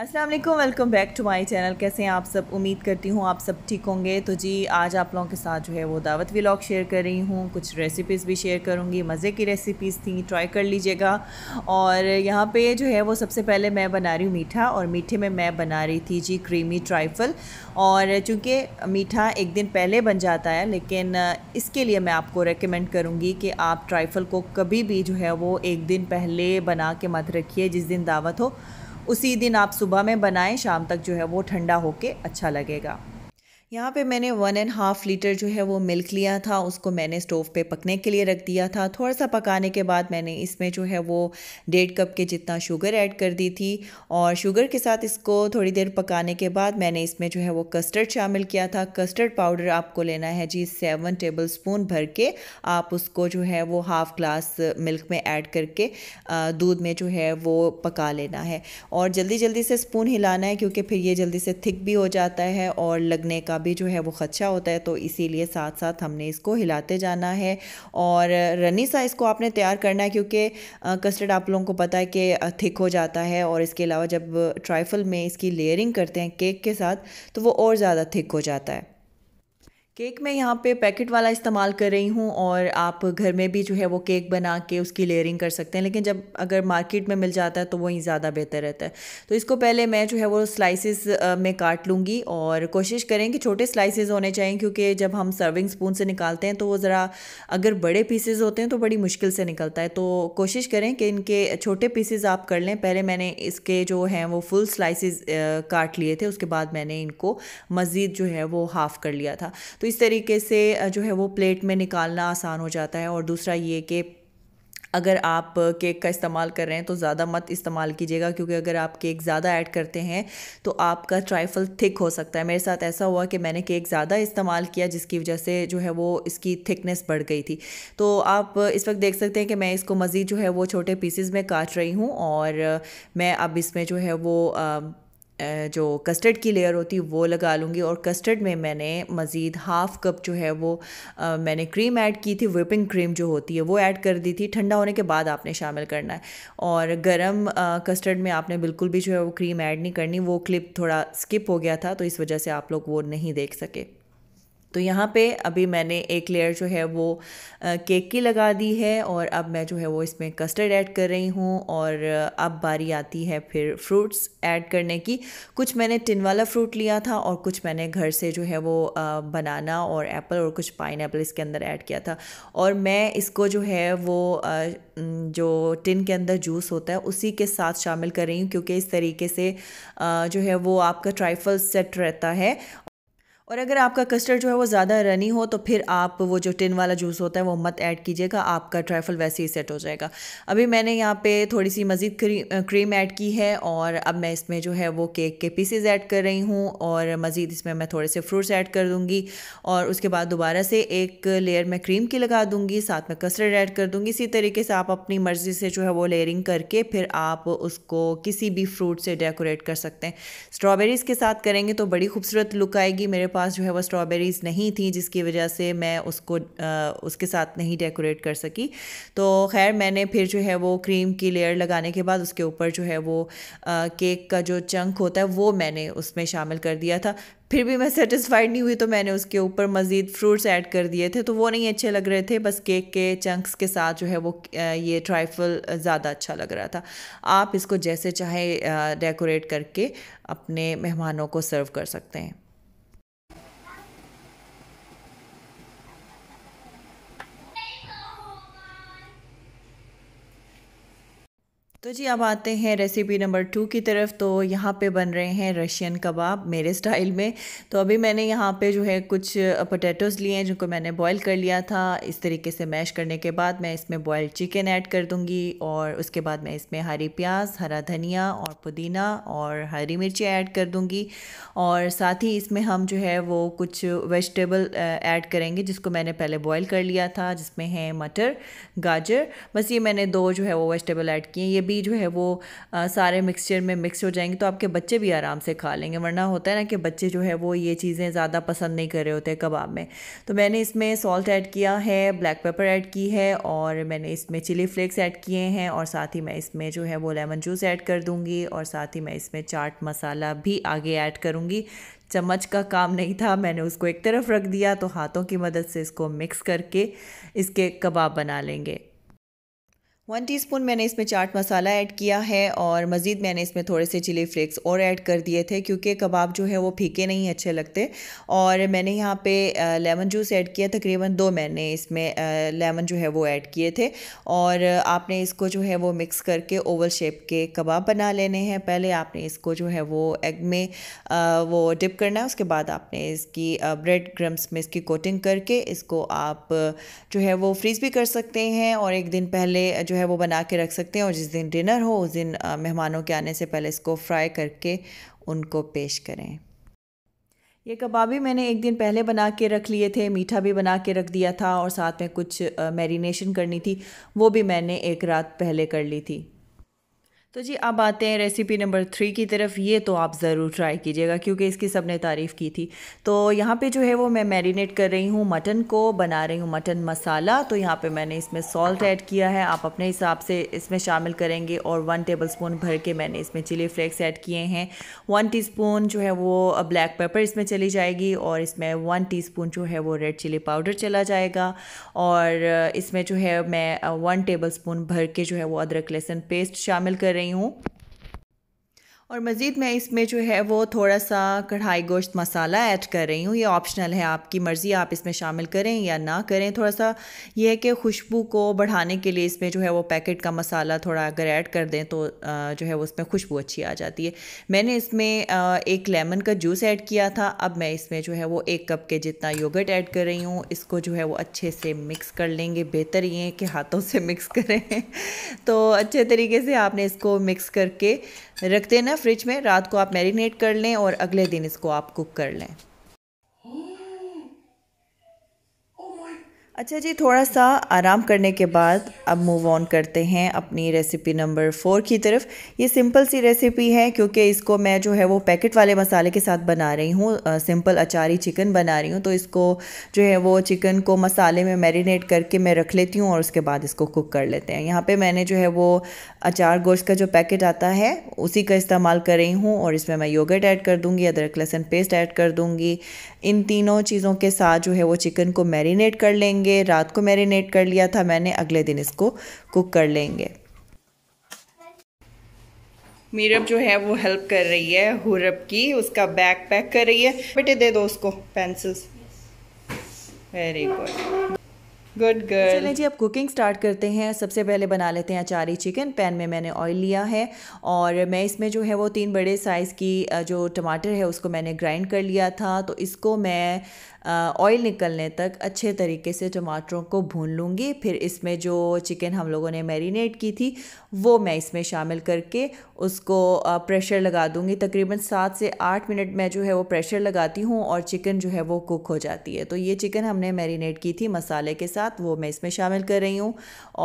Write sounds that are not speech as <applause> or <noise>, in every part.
Aslam welcome back to my channel कैसे हैं आप सब उम्मीद करती हूँ आप सब ठीक होंगे तो जी आज आप लोगों के साथ जो है वो दावत व्लॉग शेयर कर रही हूँ कुछ रेसिपीज़ भी शेयर करूँगी मज़े की रेसिपीज़ थी ट्राई कर लीजिएगा और यहाँ पे जो है वो सबसे पहले मैं बना रही हूँ मीठा और मीठे में मैं बना रही थी जी क्रीमी ट्राइफल और चूँकि मीठा एक दिन पहले बन जाता है लेकिन इसके लिए मैं आपको रिकमेंड करूँगी कि आप ट्राइफल को कभी भी जो है वो एक दिन पहले बना के मत रखिए जिस दिन दावत हो उसी दिन आप सुबह में बनाएं शाम तक जो है वो ठंडा होके अच्छा लगेगा यहाँ पे मैंने वन एंड हाफ़ लीटर जो है वो मिल्क लिया था उसको मैंने स्टोव पे पकने के लिए रख दिया था थोड़ा सा पकाने के बाद मैंने इसमें जो है वो डेढ़ कप के जितना शुगर ऐड कर दी थी और शुगर के साथ इसको थोड़ी देर पकाने के बाद मैंने इसमें जो है वो कस्टर्ड शामिल किया था कस्टर्ड पाउडर आपको लेना है जी सेवन टेबल स्पून भर के आप उसको जो है वो हाफ़ ग्लास मिल्क में ऐड करके दूध में जो है वो पका लेना है और जल्दी जल्दी से स्पून हिलाना है क्योंकि फिर ये जल्दी से थिक भी हो जाता है और लगने का भी जो है वो खदशा होता है तो इसीलिए साथ साथ हमने इसको हिलाते जाना है और रनी साइज़ को आपने तैयार करना है क्योंकि कस्टर्ड आप लोगों को पता है कि थिक हो जाता है और इसके अलावा जब ट्राइफल में इसकी लेयरिंग करते हैं केक के साथ तो वो और ज़्यादा थिक हो जाता है केक मैं यहाँ पे पैकेट वाला इस्तेमाल कर रही हूँ और आप घर में भी जो है वो केक बना के उसकी लेयरिंग कर सकते हैं लेकिन जब अगर मार्केट में मिल जाता है तो वही ज़्यादा बेहतर रहता है तो इसको पहले मैं जो है वो स्लाइसेस में काट लूँगी और कोशिश करें कि छोटे स्लाइसेस होने चाहिए क्योंकि जब हम सर्विंग स्पून से निकालते हैं तो वो ज़रा अगर बड़े पीसेज होते हैं तो बड़ी मुश्किल से निकलता है तो कोशिश करें कि इनके छोटे पीसेज आप कर लें पहले मैंने इसके जो हैं वो फुल स्लाइसिस काट लिए थे उसके बाद मैंने इनको मज़ीद जो है वो हाफ़ कर लिया था तो इस तरीके से जो है वो प्लेट में निकालना आसान हो जाता है और दूसरा ये कि अगर आप केक का इस्तेमाल कर रहे हैं तो ज़्यादा मत इस्तेमाल कीजिएगा क्योंकि अगर आप केक ज़्यादा ऐड करते हैं तो आपका ट्राइफल थिक हो सकता है मेरे साथ ऐसा हुआ कि मैंने केक ज़्यादा इस्तेमाल किया जिसकी वजह से जो है वो इसकी थिकनेस बढ़ गई थी तो आप इस वक्त देख सकते हैं कि मैं इसको मज़ीद जो है वो छोटे पीसीज में काट रही हूँ और मैं अब इसमें जो है वो आ, जो कस्टर्ड की लेयर होती है वो लगा लूँगी और कस्टर्ड में मैंने मज़ीद हाफ़ कप जो है वो आ, मैंने क्रीम ऐड की थी विपिंग क्रीम जो होती है वो ऐड कर दी थी ठंडा होने के बाद आपने शामिल करना है और गरम आ, कस्टर्ड में आपने बिल्कुल भी जो है वो क्रीम ऐड नहीं करनी वो क्लिप थोड़ा स्किप हो गया था तो इस वजह से आप लोग वो नहीं देख सके तो यहाँ पे अभी मैंने एक लेयर जो है वो केक की लगा दी है और अब मैं जो है वो इसमें कस्टर्ड ऐड कर रही हूँ और अब बारी आती है फिर फ्रूट्स ऐड करने की कुछ मैंने टिन वाला फ्रूट लिया था और कुछ मैंने घर से जो है वो बनाना और एप्पल और कुछ पाइन इसके अंदर ऐड किया था और मैं इसको जो है वो जो टिन के अंदर जूस होता है उसी के साथ शामिल कर रही हूँ क्योंकि इस तरीके से जो है वो आपका ट्राइफल सेट रहता है और अगर आपका कस्टर्ड जो है वो ज़्यादा रनी हो तो फिर आप वो जो टिन वाला जूस होता है वो मत ऐड कीजिएगा आपका ट्राइफल वैसे ही सेट हो जाएगा अभी मैंने यहाँ पे थोड़ी सी मज़ीद क्रीम क्रीम ऐड की है और अब मैं इसमें जो है वो केक के पीसेज ऐड कर रही हूँ और मज़ीद इसमें मैं थोड़े से फ्रूट्स ऐड कर दूँगी और उसके बाद दोबारा से एक लेयर मैं क्रीम की लगा दूँगी साथ में कस्टर्ड ऐड कर दूँगी इसी तरीके से आप अपनी मर्ज़ी से जो है वो लेयरिंग करके फिर आप उसको किसी भी फ्रूट से डेकोरेट कर सकते हैं स्ट्रॉबेरीज़ के साथ करेंगे तो बड़ी खूबसूरत लुक आएगी मेरे पास पास जो है वो स्ट्रॉबेरीज़ नहीं थी जिसकी वजह से मैं उसको आ, उसके साथ नहीं डेकोरेट कर सकी तो खैर मैंने फिर जो है वो क्रीम की लेयर लगाने के बाद उसके ऊपर जो है वो आ, केक का जो चंक होता है वो मैंने उसमें शामिल कर दिया था फिर भी मैं सेटिस्फाइड नहीं हुई तो मैंने उसके ऊपर मज़ीद फ्रूट्स ऐड कर दिए थे तो वो नहीं अच्छे लग रहे थे बस केक के चंक्स के साथ जो है वो ये ट्राइफल ज़्यादा अच्छा लग रहा था आप इसको जैसे चाहे डेकोरेट करके अपने मेहमानों को सर्व कर सकते हैं तो जी अब आते हैं रेसिपी नंबर टू की तरफ तो यहाँ पे बन रहे हैं रशियन कबाब मेरे स्टाइल में तो अभी मैंने यहाँ पे जो है कुछ पोटैटोज़ लिए हैं जिनको मैंने बॉईल कर लिया था इस तरीके से मैश करने के बाद मैं इसमें बॉयल चिकन ऐड कर दूँगी और उसके बाद मैं इसमें हरी प्याज हरा धनिया और पुदीना और हरी मिर्ची ऐड कर दूँगी और साथ ही इसमें हम जो है वो कुछ वेजिटेबल ऐड करेंगे जिसको मैंने पहले बॉयल कर लिया था जिसमें है मटर गाजर बस ये मैंने दो जो है वो वेजिटेबल ऐड किए ये भी ही जो है वो आ, सारे मिक्सचर में मिक्स हो जाएंगे तो आपके बच्चे भी आराम से खा लेंगे वरना होता है ना कि बच्चे जो है वो ये चीज़ें ज़्यादा पसंद नहीं कर रहे होते कबाब में तो मैंने इसमें सॉल्ट ऐड किया है ब्लैक पेपर ऐड की है और मैंने इसमें चिली फ्लेक्स ऐड किए हैं और साथ ही मैं इसमें जो है वो लेमन जूस ऐड कर दूँगी और साथ ही मैं इसमें चाट मसाला भी आगे ऐड करूँगी चम्मच का काम नहीं था मैंने उसको एक तरफ रख दिया तो हाथों की मदद से इसको मिक्स करके इसके कबाब बना लेंगे वन टीस्पून मैंने इसमें चाट मसाला ऐड किया है और मज़ीद मैंने इसमें थोड़े से चिली फ्लेक्स और ऐड कर दिए थे क्योंकि कबाब जो है वो फीके नहीं अच्छे लगते और मैंने यहाँ पे लेमन जूस ऐड किया तकरीबन दो मैंने इसमें लेमन जो है वो ऐड किए थे और आपने इसको जो है वो मिक्स करके ओवल शेप के कबाब बना लेने हैं पहले आपने इसको जो है वो एग में वो डिप करना है उसके बाद आपने इसकी ब्रेड क्रम्स में इसकी कोटिंग करके इसको आप जो है वो फ्रीज़ भी कर सकते हैं और एक दिन पहले जो है वो बना के रख सकते हैं और जिस दिन डिनर हो उस दिन मेहमानों के आने से पहले इसको फ्राई करके उनको पेश करें ये कबाबी मैंने एक दिन पहले बना के रख लिए थे मीठा भी बना के रख दिया था और साथ में कुछ मैरिनेशन करनी थी वो भी मैंने एक रात पहले कर ली थी तो जी अब आते हैं रेसिपी नंबर थ्री की तरफ ये तो आप ज़रूर ट्राई कीजिएगा क्योंकि इसकी सब ने तारीफ़ की थी तो यहाँ पे जो है वो मैं मैरिनेट कर रही हूँ मटन को बना रही हूँ मटन मसाला तो यहाँ पे मैंने इसमें सॉल्ट ऐड किया है आप अपने हिसाब से इसमें शामिल करेंगे और वन टेबल स्पून भर के मैंने इसमें चिली फ्लेक्स ऐड किए हैं वन टी जो है वो ब्लैक पेपर इसमें चली जाएगी और इसमें वन टी जो है वो रेड चिली पाउडर चला जाएगा और इसमें जो है मैं वन टेबल भर के जो है वो अदरक लहसुन पेस्ट शामिल कर रही nenhum. और मज़ीद मैं इसमें जो है वो थोड़ा सा कढ़ाई गोश्त मसाला ऐड कर रही हूँ ये ऑप्शनल है आपकी मर्ज़ी आप इसमें शामिल करें या ना करें थोड़ा सा ये है कि खुशबू को बढ़ाने के लिए इसमें जो है वो पैकेट का मसाला थोड़ा अगर ऐड कर दें तो जो है वो उसमें खुशबू अच्छी आ जाती है मैंने इसमें एक लेमन का जूस ऐड किया था अब मैं इसमें जो है वो एक कप के जितना योगट ऐड कर रही हूँ इसको जो है वो अच्छे से मिक्स कर लेंगे बेहतर ये कि हाथों से मिक्स करें <laughs> तो अच्छे तरीके से आपने इसको मिक्स करके रख देना फ्रिज में रात को आप मैरिनेट कर लें और अगले दिन इसको आप कुक कर लें अच्छा जी थोड़ा सा आराम करने के बाद अब मूव ऑन करते हैं अपनी रेसिपी नंबर फोर की तरफ ये सिंपल सी रेसिपी है क्योंकि इसको मैं जो है वो पैकेट वाले मसाले के साथ बना रही हूँ सिंपल अचारी चिकन बना रही हूँ तो इसको जो है वो चिकन को मसाले में मैरिनेट करके मैं रख लेती हूँ और उसके बाद इसको कुक कर लेते हैं यहाँ पर मैंने जो है वो अचार गोश्त का जो पैकेट आता है उसी का इस्तेमाल कर रही हूँ और इसमें मैं योगट ऐड कर दूँगी अदरक लहसन पेस्ट ऐड कर दूँगी इन तीनों चीज़ों के साथ जो है वो चिकन को मैरिनेट कर लेंगे लेंगे रात को मैरिनेट कर लिया था मैंने अगले दिन इसको कुक कर लेंगे मीरब जो है वो हेल्प कर रही है हुरब की उसका बैग पैक कर रही है बेटे दे दो उसको pencils very good good good चलें जी अब कुकिंग स्टार्ट करते हैं सबसे पहले बना लेते हैं अचारी चिकन पैन में मैंने ऑयल लिया है और मैं इसमें जो है वो तीन बड़े साइज़ की जो टमाटर है उसको मैंने ग्राइंड कर लिया था तो इसको मैं ऑयल निकलने तक अच्छे तरीके से टमाटरों को भून लूँगी फिर इसमें जो चिकन हम लोगों ने मैरिनेट की थी वो मैं इसमें शामिल करके उसको प्रेशर लगा दूँगी तकरीबन सात से आठ मिनट में जो है वो प्रेशर लगाती हूँ और चिकन जो है वो कुक हो जाती है तो ये चिकन हमने मैरिनेट की थी मसाले के साथ साथ वो मैं इसमें शामिल कर रही हूँ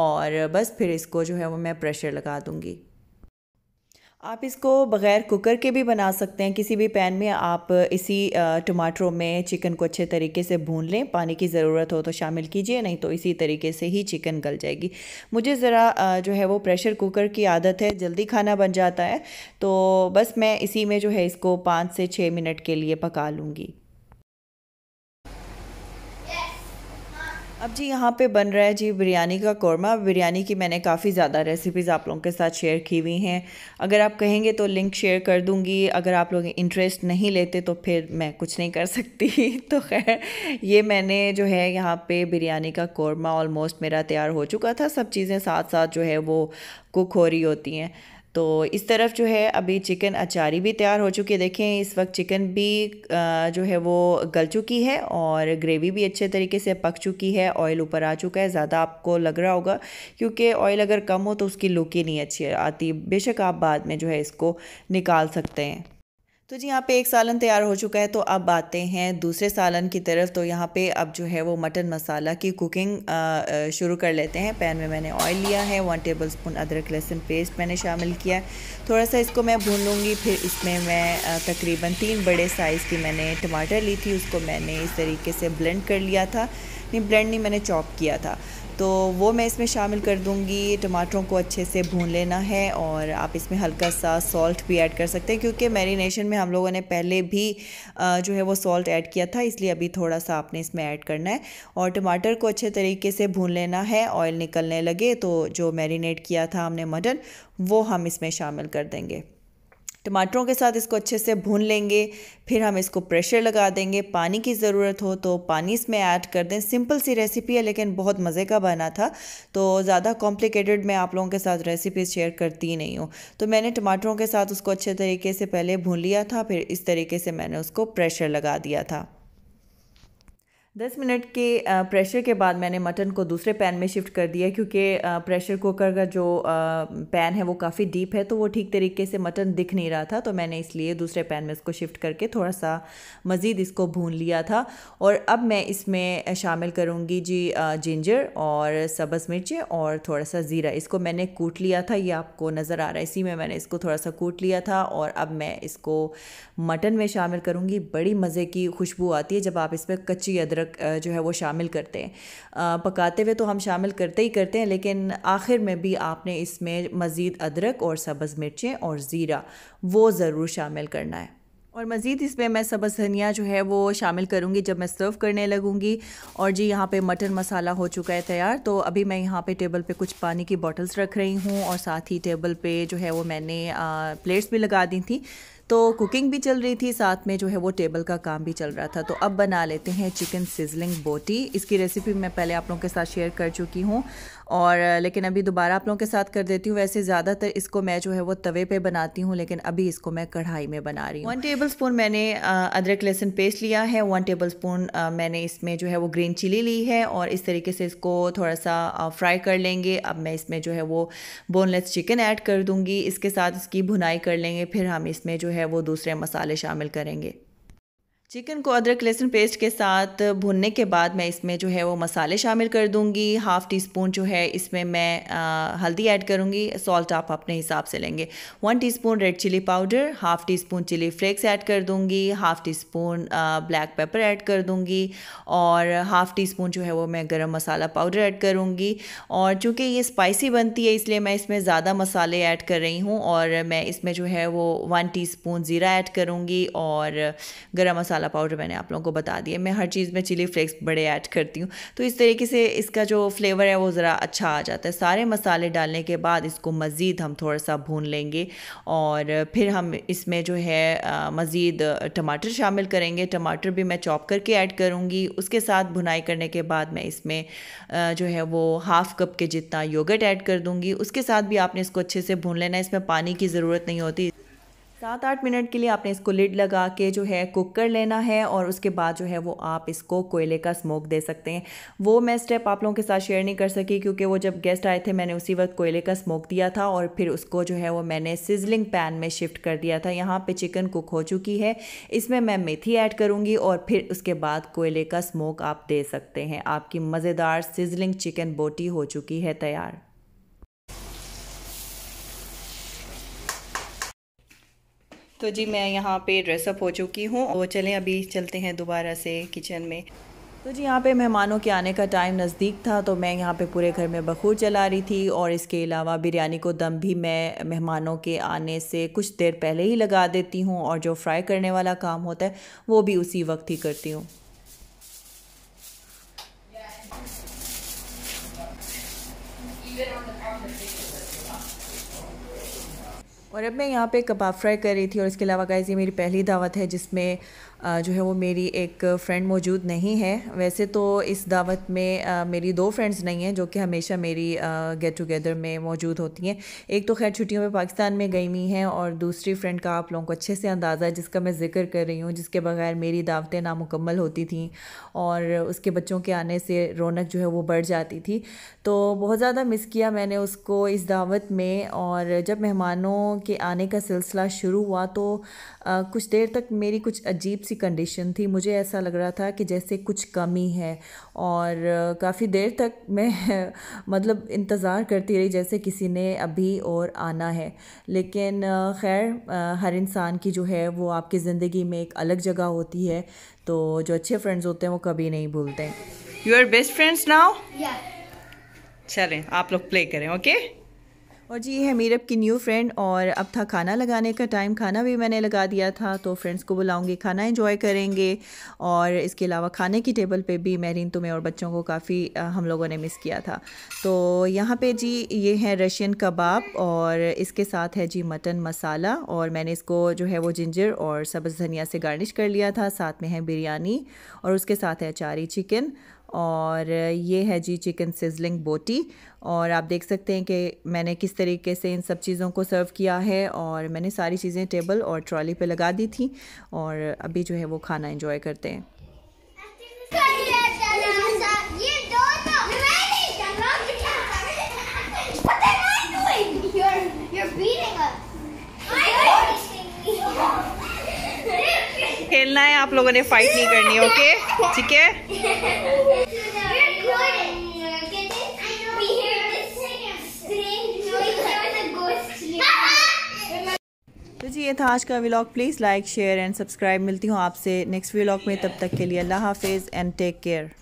और बस फिर इसको जो है वो मैं प्रेशर लगा दूँगी आप इसको बग़ैर कुकर के भी बना सकते हैं किसी भी पैन में आप इसी टमाटरों में चिकन को अच्छे तरीके से भून लें पानी की ज़रूरत हो तो शामिल कीजिए नहीं तो इसी तरीके से ही चिकन गल जाएगी मुझे ज़रा जो है वो प्रेशर कुकर की आदत है जल्दी खाना बन जाता है तो बस मैं इसी में जो है इसको पाँच से छः मिनट के लिए पका लूँगी अब जी यहाँ पे बन रहा है जी बिरयानी का कौरमा बिरयानी की मैंने काफ़ी ज़्यादा रेसिपीज़ आप लोगों के साथ शेयर की हुई हैं अगर आप कहेंगे तो लिंक शेयर कर दूँगी अगर आप लोग इंटरेस्ट नहीं लेते तो फिर मैं कुछ नहीं कर सकती <laughs> तो खैर ये मैंने जो है यहाँ पे बिरयानी का कौरमा ऑलमोस्ट मेरा तैयार हो चुका था सब चीज़ें साथ साथ जो है वो कुक हो रही होती हैं तो इस तरफ जो है अभी चिकन अचारी भी तैयार हो चुकी है देखें इस वक्त चिकन भी जो है वो गल चुकी है और ग्रेवी भी अच्छे तरीके से पक चुकी है ऑयल ऊपर आ चुका है ज़्यादा आपको लग रहा होगा क्योंकि ऑयल अगर कम हो तो उसकी लुक ही नहीं अच्छी आती बेशक आप बाद में जो है इसको निकाल सकते हैं तो जी यहाँ पे एक सालन तैयार हो चुका है तो अब आते हैं दूसरे सालन की तरफ तो यहाँ पे अब जो है वो मटन मसाला की कुकिंग शुरू कर लेते हैं पैन में मैंने ऑयल लिया है वन टेबल स्पून अदरक लहसुन पेस्ट मैंने शामिल किया है थोड़ा सा इसको मैं भून लूँगी फिर इसमें मैं तकरीबन तीन बड़े साइज़ की मैंने टमाटर ली थी उसको मैंने इस तरीके से ब्लेंड कर लिया था नहीं ब्लेंड नहीं मैंने चॉप किया था तो वो मैं इसमें शामिल कर दूँगी टमाटरों को अच्छे से भून लेना है और आप इसमें हल्का सा सॉल्ट भी ऐड कर सकते हैं क्योंकि मैरिनेशन में हम लोगों ने पहले भी जो है वो सॉल्ट ऐड किया था इसलिए अभी थोड़ा सा आपने इसमें ऐड करना है और टमाटर को अच्छे तरीके से भून लेना है ऑयल निकलने लगे तो जो मैरिनेट किया था हमने मटन वो हम इसमें शामिल कर देंगे टमाटरों के साथ इसको अच्छे से भून लेंगे फिर हम इसको प्रेशर लगा देंगे पानी की ज़रूरत हो तो पानी इसमें ऐड कर दें सिंपल सी रेसिपी है लेकिन बहुत मज़े का बना था तो ज़्यादा कॉम्प्लिकेटेड मैं आप लोगों के साथ रेसिपी शेयर करती नहीं हूँ तो मैंने टमाटरों के साथ उसको अच्छे तरीके से पहले भून लिया था फिर इस तरीके से मैंने उसको प्रेशर लगा दिया था दस मिनट के प्रेशर के बाद मैंने मटन को दूसरे पैन में शिफ्ट कर दिया क्योंकि प्रेशर कुकर का जो पैन है वो काफ़ी डीप है तो वो ठीक तरीके से मटन दिख नहीं रहा था तो मैंने इसलिए दूसरे पैन में इसको शिफ्ट करके थोड़ा सा मज़ीद इसको भून लिया था और अब मैं इसमें शामिल करूँगी जी जिंजर और सब्ज़ मिर्चें और थोड़ा सा ज़ीरा इसको मैंने कूट लिया था ये आपको नज़र आ रहा है इसी में मैंने इसको थोड़ा सा कूट लिया था और अब मैं इसको मटन में शामिल करूँगी बड़ी मज़े की खुशबू आती है जब आप इस पर कच्ची अदरक अदरक जो है वो शामिल करते हैं पकाते हुए तो हम शामिल करते ही करते हैं लेकिन आखिर में भी आपने इसमें मज़ीद अदरक और सब्ज़ मिर्चें और ज़ीरा वो ज़रूर शामिल करना है और मज़ीद इसमें मैं सब्ज़ धनिया जो है वो शामिल करूँगी जब मैं सर्व करने लगूँगी और जी यहाँ पे मटन मसाला हो चुका है तैयार तो अभी मैं यहाँ पे टेबल पे कुछ पानी की बॉटल्स रख रही हूँ और साथ ही टेबल पे जो है वो मैंने आ, प्लेट्स भी लगा दी थी तो कुकिंग भी चल रही थी साथ में जो है वो टेबल का काम भी चल रहा था तो अब बना लेते हैं चिकन सिजलिंग बोटी इसकी रेसिपी मैं पहले आप लोगों के साथ शेयर कर चुकी हूँ और लेकिन अभी दोबारा आप लोगों के साथ कर देती हूँ वैसे ज़्यादातर इसको मैं जो है वो तवे पे बनाती हूँ लेकिन अभी इसको मैं कढ़ाई में बना रही हूँ वन टेबल स्पून मैंने अदरक लहसुन पेस्ट लिया है वन टेबल स्पून मैंने इसमें जो है वो ग्रीन चिली ली है और इस तरीके से इसको थोड़ा सा फ्राई कर लेंगे अब मैं इसमें जो है वो बोनलेस चिकन ऐड कर दूँगी इसके साथ इसकी भुनाई कर लेंगे फिर हम इसमें जो है वो दूसरे मसाले शामिल करेंगे चिकन को अदरक लहसुन पेस्ट के साथ भुनने के बाद मैं इसमें जो है वो मसाले शामिल कर दूंगी हाफ़ टी स्पून जो है इसमें मैं आ, हल्दी ऐड करूंगी सॉल्ट आप अपने हिसाब से लेंगे one teaspoon red chili powder half tea spoon chili flakes add कर दूंगी half tea spoon black pepper add कर दूंगी और हाफ़ टी स्पून जो है वो मैं गर्म मसाला पाउडर ऐड करूँगी और चूँकि ये स्पाइसी बनती है इसलिए मैं इसमें ज़्यादा मसाले ऐड कर रही हूँ और मैं इसमें जो है वो वन टी स्पून ज़ीरा ऐड करूँगी और गर्म मसाला मसाला पाउडर मैंने आप लोगों को बता दिया मैं हर चीज़ में चिली फ्लेक्स बड़े ऐड करती हूँ तो इस तरीके से इसका जो फ्लेवर है वो ज़रा अच्छा आ जाता है सारे मसाले डालने के बाद इसको मज़ीद हम थोड़ा सा भून लेंगे और फिर हम इसमें जो है मज़ीद टमाटर शामिल करेंगे टमाटर भी मैं चॉप करके ऐड करूँगी उसके साथ भुनाई करने के बाद मैं इसमें जो है वो हाफ़ कप के जितना योगट ऐड कर दूँगी उसके साथ भी आपने इसको अच्छे से भून लेना इसमें पानी की ज़रूरत नहीं होती सात आठ मिनट के लिए आपने इसको लिड लगा के जो है कुक कर लेना है और उसके बाद जो है वो आप इसको कोयले का स्मोक दे सकते हैं वो मैं स्टेप आप लोगों के साथ शेयर नहीं कर सकी क्योंकि वो जब गेस्ट आए थे मैंने उसी वक्त कोयले का स्मोक दिया था और फिर उसको जो है वो मैंने सिजलिंग पैन में शिफ्ट कर दिया था यहाँ पर चिकन कुक हो चुकी है इसमें मैं मेथी ऐड करूँगी और फिर उसके बाद कोयले का स्मोक आप दे सकते हैं आपकी मज़ेदार सिजलिंग चिकन बोटी हो चुकी है तैयार तो जी मैं यहाँ पे ड्रेसअप हो चुकी हूँ और चलें अभी चलते हैं दोबारा से किचन में तो जी यहाँ पे मेहमानों के आने का टाइम नज़दीक था तो मैं यहाँ पे पूरे घर में बखूर चला रही थी और इसके अलावा बिरयानी को दम भी मैं मेहमानों के आने से कुछ देर पहले ही लगा देती हूँ और जो फ्राई करने वाला काम होता है वो भी उसी वक्त ही करती हूँ और अब मैं यहाँ पे कबाब फ्राई कर रही थी और इसके अलावा गाइज ये मेरी पहली दावत है जिसमें जो है वो मेरी एक फ़्रेंड मौजूद नहीं है वैसे तो इस दावत में मेरी दो फ्रेंड्स नहीं हैं जो कि हमेशा मेरी गेट टुगेदर में मौजूद होती हैं एक तो खैर छुट्टियों में पाकिस्तान में गई हुई हैं और दूसरी फ्रेंड का आप लोगों को अच्छे से अंदाज़ा है जिसका मैं जिक्र कर रही हूँ जिसके बगैर मेरी दावतें नामुकम्मल होती थी और उसके बच्चों के आने से रौनक जो है वो बढ़ जाती थी तो बहुत ज़्यादा मिस किया मैंने उसको इस दावत में और जब मेहमानों के आने का सिलसिला शुरू हुआ तो कुछ देर तक मेरी कुछ अजीब सी सी कंडीशन थी मुझे ऐसा लग रहा था कि जैसे कुछ कमी है और काफ़ी देर तक मैं <laughs> मतलब इंतज़ार करती रही जैसे किसी ने अभी और आना है लेकिन खैर हर इंसान की जो है वो आपकी ज़िंदगी में एक अलग जगह होती है तो जो अच्छे फ्रेंड्स होते हैं वो कभी नहीं भूलते you are best friends now चलें आप लोग प्ले करें ओके okay? और जी है मीरब की न्यू फ्रेंड और अब था खाना लगाने का टाइम खाना भी मैंने लगा दिया था तो फ्रेंड्स को बुलाऊंगी खाना एंजॉय करेंगे और इसके अलावा खाने की टेबल पे भी महरीन तुम्हें और बच्चों को काफ़ी हम लोगों ने मिस किया था तो यहाँ पे जी ये है रशियन कबाब और इसके साथ है जी मटन मसाला और मैंने इसको जो है वो जिंजर और सब्ज़ धनिया से गार्निश कर लिया था साथ में है बिरयानी और उसके साथ है अचारी चिकन और ये है जी चिकन सिजलिंग बोटी और आप देख सकते हैं कि मैंने किस तरीके से इन सब चीज़ों को सर्व किया है और मैंने सारी चीज़ें टेबल और ट्रॉली पे लगा दी थी और अभी जो है वो खाना एंजॉय करते हैं खेलना है आप लोगों ने फाइट नहीं करनी ओके ठीक है <laughs> ये था आज का vlog please like share and subscribe मिलती हूँ आपसे नेक्स्ट व्लॉग में तब तक के लिए अल्लाह हाफिज़ एंड टेक केयर